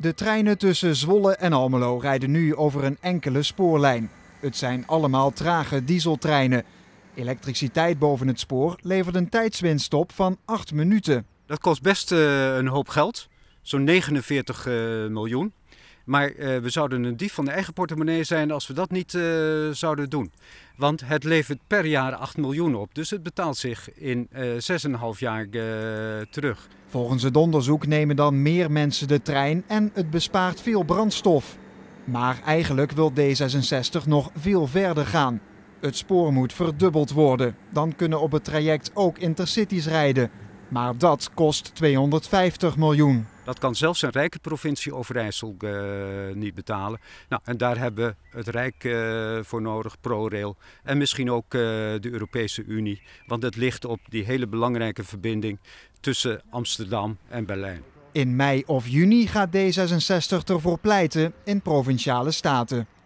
De treinen tussen Zwolle en Almelo rijden nu over een enkele spoorlijn. Het zijn allemaal trage dieseltreinen. Elektriciteit boven het spoor levert een tijdswinst op van 8 minuten. Dat kost best eh, een hoop geld, zo'n 49 eh, miljoen. Maar eh, we zouden een dief van de eigen portemonnee zijn als we dat niet eh, zouden doen. Want het levert per jaar 8 miljoen op. Dus het betaalt zich in uh, eh, 6,5 jaar terug. Volgens het onderzoek nemen dan meer mensen de trein en het bespaart veel brandstof. Maar eigenlijk wil D66 nog veel verder gaan. Het spoor moet verdubbeld worden. Dan kunnen op het traject ook intercities rijden. Maar dat kost 250 miljoen. Dat kan zelfs een rijke provincie Overijssel uh, niet betalen. Nou, en daar hebben we het Rijk eh, voor nodig, ProRail en misschien ook eh, de Europese Unie. Want het ligt op die hele belangrijke verbinding tussen Amsterdam en Berlijn. In mei of juni gaat D66 ervoor pleiten in provinciale staten.